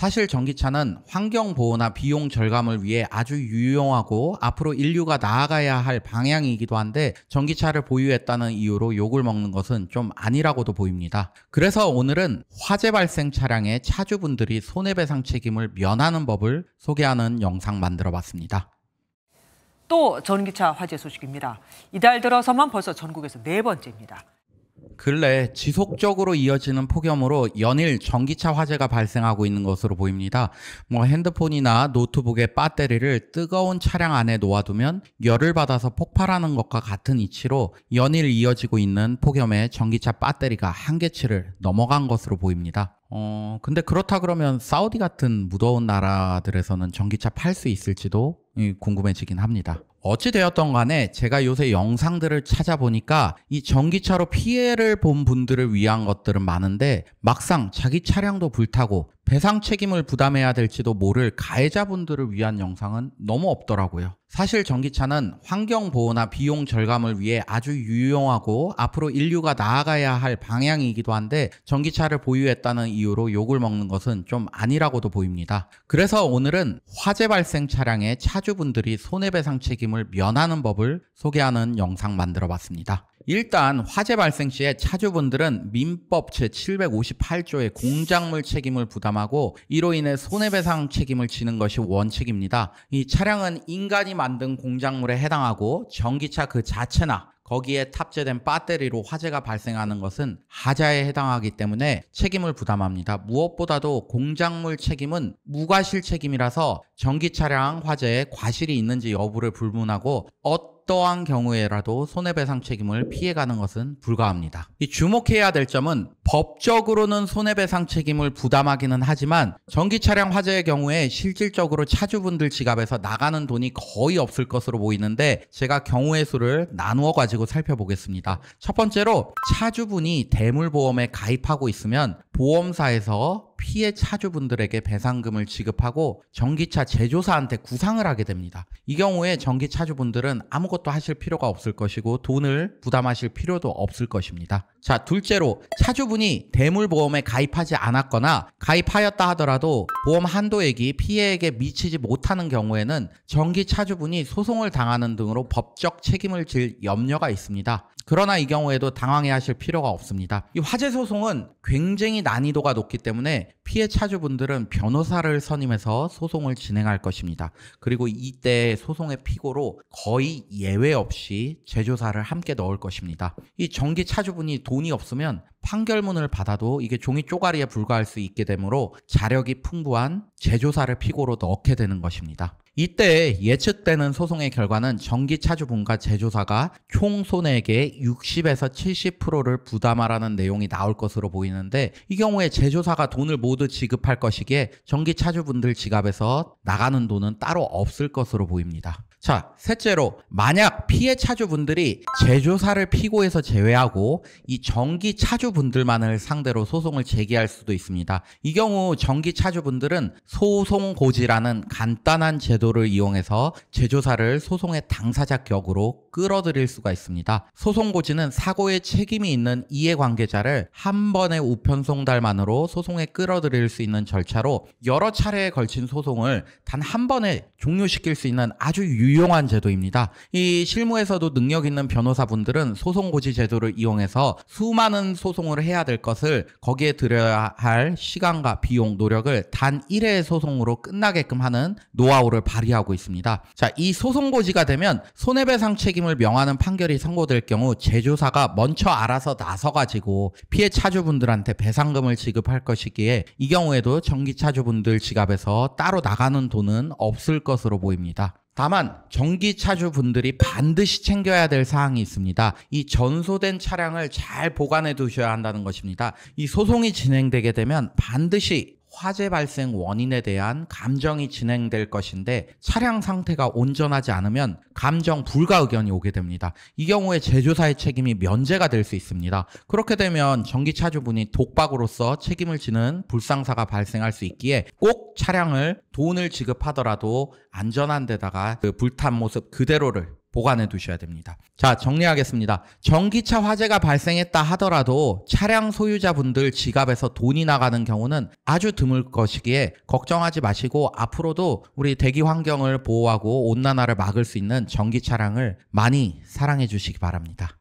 사실 전기차는 환경 보호나 비용 절감을 위해 아주 유용하고 앞으로 인류가 나아가야 할 방향이기도 한데 전기차를 보유했다는 이유로 욕을 먹는 것은 좀 아니라고도 보입니다. 그래서 오늘은 화재 발생 차량의 차주분들이 손해배상 책임을 면하는 법을 소개하는 영상 만들어 봤습니다. 또 전기차 화재 소식입니다. 이달 들어서만 벌써 전국에서 네 번째입니다. 근래 지속적으로 이어지는 폭염으로 연일 전기차 화재가 발생하고 있는 것으로 보입니다. 뭐 핸드폰이나 노트북의 배터리를 뜨거운 차량 안에 놓아두면 열을 받아서 폭발하는 것과 같은 이치로 연일 이어지고 있는 폭염에 전기차 배터리가 한계치를 넘어간 것으로 보입니다. 어, 근데 그렇다 그러면 사우디 같은 무더운 나라들에서는 전기차 팔 수 있을지도 궁금해지긴 합니다. 어찌되었던 간에 제가 요새 영상들을 찾아보니까 이 전기차로 피해를 본 분들을 위한 것들은 많은데 막상 자기 차량도 불타고 배상 책임을 부담해야 될지도 모를 가해자분들을 위한 영상은 너무 없더라고요. 사실 전기차는 환경보호나 비용 절감을 위해 아주 유용하고 앞으로 인류가 나아가야 할 방향이기도 한데 전기차를 보유했다는 이유로 욕을 먹는 것은 좀 아니라고도 보입니다. 그래서 오늘은 화재 발생 차량의 차 사주분들이 손해배상 책임을 면하는 법을 소개하는 영상 만들어 봤습니다. 일단 화재 발생 시에 차주분들은 민법 제758조의 공작물 책임을 부담하고 이로 인해 손해배상 책임을 지는 것이 원칙입니다. 이 차량은 인간이 만든 공작물에 해당하고 전기차 그 자체나 거기에 탑재된 배터리로 화재가 발생하는 것은 하자에 해당하기 때문에 책임을 부담합니다. 무엇보다도 공작물 책임은 무과실 책임이라서 전기 차량 화재에 과실이 있는지 여부를 불문하고 어떤 어떠한 경우에라도 손해배상 책임을 피해가는 것은 불가합니다. 이 주목해야 될 점은 법적으로는 손해배상 책임을 부담하기는 하지만 전기차량 화재의 경우에 실질적으로 차주분들 지갑에서 나가는 돈이 거의 없을 것으로 보이는데 제가 경우의 수를 나누어 가지고 살펴보겠습니다. 첫 번째로 차주분이 대물보험에 가입하고 있으면 보험사에서 피해 차주분들에게 배상금을 지급하고 전기차 제조사한테 구상을 하게 됩니다. 이 경우에 전기 차주분들은 아무것도 하실 필요가 없을 것이고 돈을 부담하실 필요도 없을 것입니다. 자, 둘째로 차주분이 대물보험에 가입하지 않았거나 가입하였다 하더라도 보험 한도액이 피해액에 미치지 못하는 경우에는 전기 차주분이 소송을 당하는 등으로 법적 책임을 질 염려가 있습니다. 그러나 이 경우에도 당황해 하실 필요가 없습니다. 이 화재 소송은 굉장히 난이도가 높기 때문에 피해 차주분들은 변호사를 선임해서 소송을 진행할 것입니다. 그리고 이때 소송의 피고로 거의 예외 없이 제조사를 함께 넣을 것입니다. 이 전기 차주분이 돈이 없으면 판결문을 받아도 이게 종이 쪼가리에 불과할 수 있게 되므로 자력이 풍부한 제조사를 피고로 넣게 되는 것입니다. 이때 예측되는 소송의 결과는 전기 차주분과 제조사가 총 손해액의 60에서 70%를 부담하라는 내용이 나올 것으로 보이는데 이 경우에 제조사가 돈을 모두 지급할 것이기에 전기 차주분들 지갑에서 나가는 돈은 따로 없을 것으로 보입니다. 자, 셋째로 만약 피해 차주분들이 제조사를 피고에서 제외하고 이전기 차주분들만을 상대로 소송을 제기할 수도 있습니다. 이 경우 전기 차주분들은 소송 고지라는 간단한 제도를 이용해서 제조사를 소송의 당사자 격으로 끌어들일 수가 있습니다. 소송 고지는 사고의 책임이 있는 이해관계자를 한 번의 우편 송달만으로 소송에 끌어들일 수 있는 절차로 여러 차례에 걸친 소송을 단 한 번에 종료시킬 수 있는 아주 유익 유용한 제도입니다. 이 실무에서도 능력 있는 변호사분들은 소송 고지 제도를 이용해서 수많은 소송을 해야 될 것을 거기에 들여야 할 시간과 비용, 노력을 단 1회 소송으로 끝나게끔 하는 노하우를 발휘하고 있습니다. 자, 이 소송 고지가 되면 손해배상 책임을 명하는 판결이 선고될 경우 제조사가 먼저 알아서 나서가지고 피해 차주분들한테 배상금을 지급할 것이기에 이 경우에도 전기 차주분들 지갑에서 따로 나가는 돈은 없을 것으로 보입니다. 다만 전기차주 분들이 반드시 챙겨야 될 사항이 있습니다. 이 전소된 차량을 잘 보관해 두셔야 한다는 것입니다. 이 소송이 진행되게 되면 반드시 화재 발생 원인에 대한 감정이 진행될 것인데 차량 상태가 온전하지 않으면 감정 불가 의견이 오게 됩니다. 이 경우에 제조사의 책임이 면제가 될 수 있습니다. 그렇게 되면 전기차주분이 독박으로서 책임을 지는 불상사가 발생할 수 있기에 꼭 차량을 돈을 지급하더라도 안전한 데다가 그 불탄 모습 그대로를 보관해 두셔야 됩니다. 자, 정리하겠습니다. 전기차 화재가 발생했다 하더라도 차량 소유자분들 지갑에서 돈이 나가는 경우는 아주 드물 것이기에 걱정하지 마시고 앞으로도 우리 대기 환경을 보호하고 온난화를 막을 수 있는 전기차량을 많이 사랑해 주시기 바랍니다.